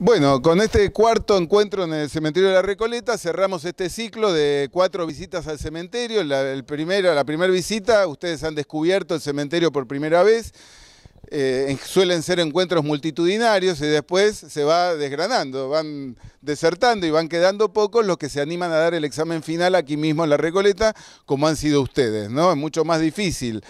Bueno, con este cuarto encuentro en el cementerio de la Recoleta cerramos este ciclo de cuatro visitas al cementerio. La, el la primera visita, ustedes han descubierto el cementerio por primera vez. Eh, suelen ser encuentros multitudinarios y después se va desgranando, van desertando y van quedando pocos los que se animan a dar el examen final aquí mismo en la Recoleta, como han sido ustedes, ¿no? Es mucho más difícil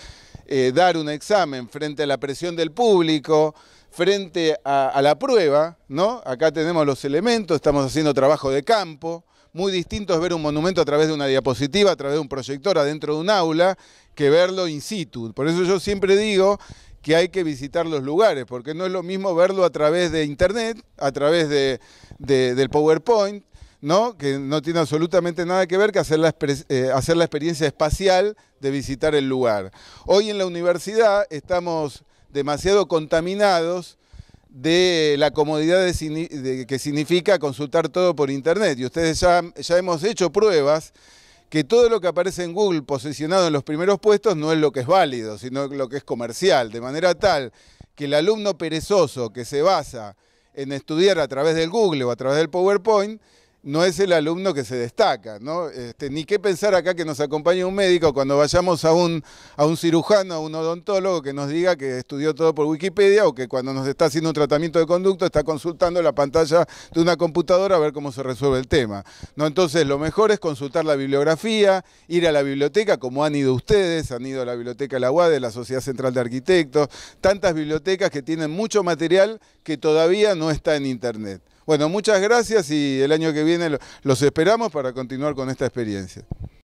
eh, dar un examen frente a la presión del público frente a, la prueba, ¿no? Acá tenemos los elementos, estamos haciendo trabajo de campo. Muy distinto es ver un monumento a través de una diapositiva, a través de un proyector, adentro de un aula, que verlo in situ. Por eso yo siempre digo que hay que visitar los lugares, porque no es lo mismo verlo a través de internet, a través de, del PowerPoint, ¿no? que no tiene absolutamente nada que ver que hacer la, eh, hacer la experiencia espacial de visitar el lugar. Hoy en la universidad estamos demasiado contaminados de la comodidad que significa consultar todo por internet. Y ustedes ya, ya hemos hecho pruebas que todo lo que aparece en Google posicionado en los primeros puestos no es lo que es válido, sino lo que es comercial, de manera tal que el alumno perezoso que se basa en estudiar a través del Google o a través del PowerPoint no es el alumno que se destaca, ¿no? Este, ni qué pensar acá que nos acompañe un médico cuando vayamos a un, cirujano, a un odontólogo que nos diga que estudió todo por Wikipedia o que cuando nos está haciendo un tratamiento de conducto está consultando la pantalla de una computadora a ver cómo se resuelve el tema. ¿no? Entonces lo mejor es consultar la bibliografía, ir a la biblioteca como han ido ustedes, han ido a la biblioteca de la UAD, de la Sociedad Central de Arquitectos, tantas bibliotecas que tienen mucho material que todavía no está en internet. Bueno, muchas gracias y el año que viene los esperamos para continuar con esta experiencia.